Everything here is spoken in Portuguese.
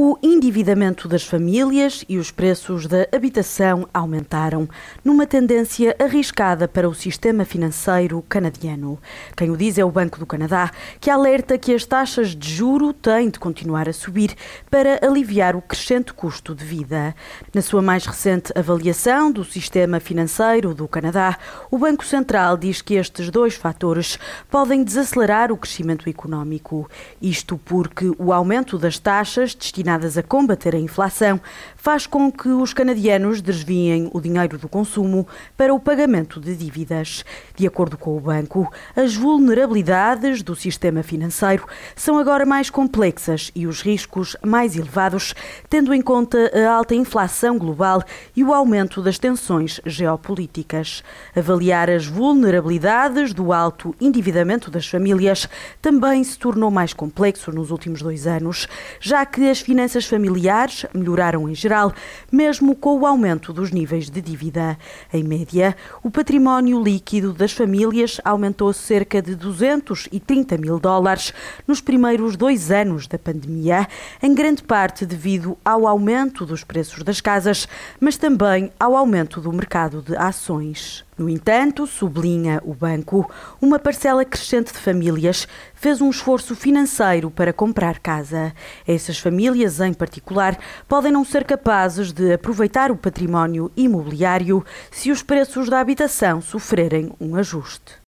O endividamento das famílias e os preços da habitação aumentaram, numa tendência arriscada para o sistema financeiro canadiano. Quem o diz é o Banco do Canadá, que alerta que as taxas de juro têm de continuar a subir para aliviar o crescente custo de vida. Na sua mais recente avaliação do sistema financeiro do Canadá, o Banco Central diz que estes dois fatores podem desacelerar o crescimento económico. Isto porque o aumento das taxas destinadas destinadas a combater a inflação faz com que os canadianos desviem o dinheiro do consumo para o pagamento de dívidas. De acordo com o banco, as vulnerabilidades do sistema financeiro são agora mais complexas e os riscos mais elevados, tendo em conta a alta inflação global e o aumento das tensões geopolíticas. Avaliar as vulnerabilidades do alto endividamento das famílias também se tornou mais complexo nos últimos dois anos, já que as finanças finanças familiares melhoraram em geral, mesmo com o aumento dos níveis de dívida. Em média, o património líquido das famílias aumentou cerca de 230 mil dólares nos primeiros dois anos da pandemia, em grande parte devido ao aumento dos preços das casas, mas também ao aumento do mercado de ações. No entanto, sublinha o banco, uma parcela crescente de famílias fez um esforço financeiro para comprar casa. Essas famílias em particular podem não ser capazes de aproveitar o património imobiliário se os preços da habitação sofrerem um ajuste.